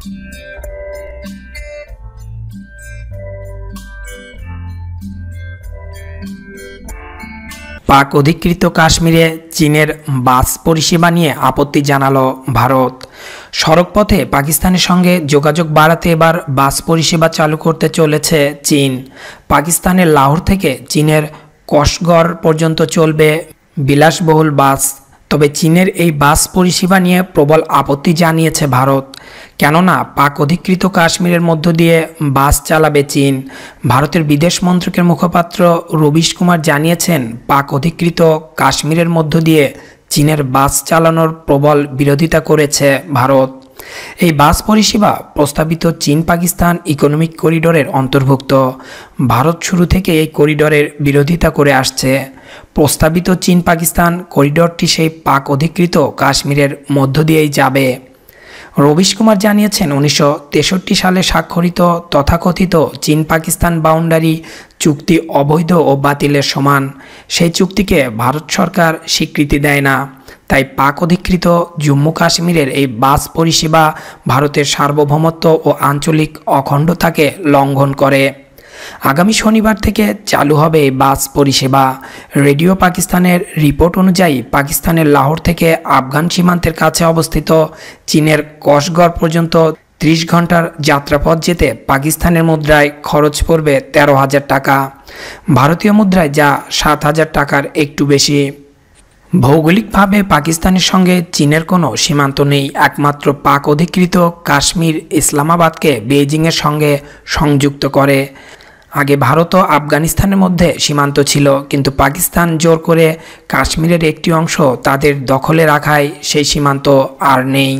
পাক অধিকৃত কাশ্মীরে চীনের বাস পরিষেবা নিয়ে আপত্তি জানালো ভারত সড়কপথে পাকিস্তানের সঙ্গে যোগাযোগ বাড়াতে এবার বাস পরিষেবা চালু করতে চলেছে চীন পাকিস্তানের লাহোর থেকে চীনের কসগড় পর্যন্ত চলবে বিলাসবহুল বাস তবে চীনের এই বাস পরিষেবা নিয়ে প্রবল আপত্তি জানিয়েছে ভারত কেননা পাক অধিকৃত কাশ্মীরের মধ্য দিয়ে বাস চালাবে চীন ভারতের বিদেশ মন্ত্রকের মুখপাত্র রবিশ কুমার জানিয়েছেন পাক অধিকৃত কাশ্মীরের মধ্য দিয়ে চীনের বাস চালানোর প্রবল বিরোধিতা করেছে ভারত এই বাস পরিষেবা প্রস্তাবিত চীন পাকিস্তান ইকোনমিক করিডোরের অন্তর্ভুক্ত ভারত শুরু থেকে এই করিডোরের বিরোধিতা করে আসছে প্রস্তাবিত চীন পাকিস্তান করিডরটি সেই পাক অধিকৃত কাশ্মীরের মধ্য দিয়েই যাবে রবিশ কুমার জানিয়েছেন উনিশশো সালে স্বাক্ষরিত তথাকথিত চীন পাকিস্তান বাউন্ডারি চুক্তি অবৈধ ও বাতিলের সমান সেই চুক্তিকে ভারত সরকার স্বীকৃতি দেয় না তাই পাক অধিকৃত জম্মু কাশ্মীরের এই বাস পরিষেবা ভারতের সার্বভৌমত্ব ও আঞ্চলিক অখণ্ডতাকে লঙ্ঘন করে আগামী শনিবার থেকে চালু হবে বাস পরিষেবা রেডিও পাকিস্তানের রিপোর্ট অনুযায়ী পাকিস্তানের লাহোর থেকে আফগান সীমান্তের কাছে অবস্থিত চীনের কসগড় পর্যন্ত ত্রিশ ঘন্টার যাত্রাপথ যেতে পাকিস্তানের মুদ্রায় খরচ পড়বে তেরো হাজার টাকা ভারতীয় মুদ্রায় যা সাত হাজার টাকার একটু বেশি ভৌগোলিকভাবে পাকিস্তানের সঙ্গে চীনের কোনো সীমান্ত নেই একমাত্র পাক অধিকৃত কাশ্মীর ইসলামাবাদকে বেইজিংয়ের সঙ্গে সংযুক্ত করে আগে ভারত ও আফগানিস্তানের মধ্যে সীমান্ত ছিল কিন্তু পাকিস্তান জোর করে কাশ্মীরের একটি অংশ তাদের দখলে রাখায় সেই সীমান্ত আর নেই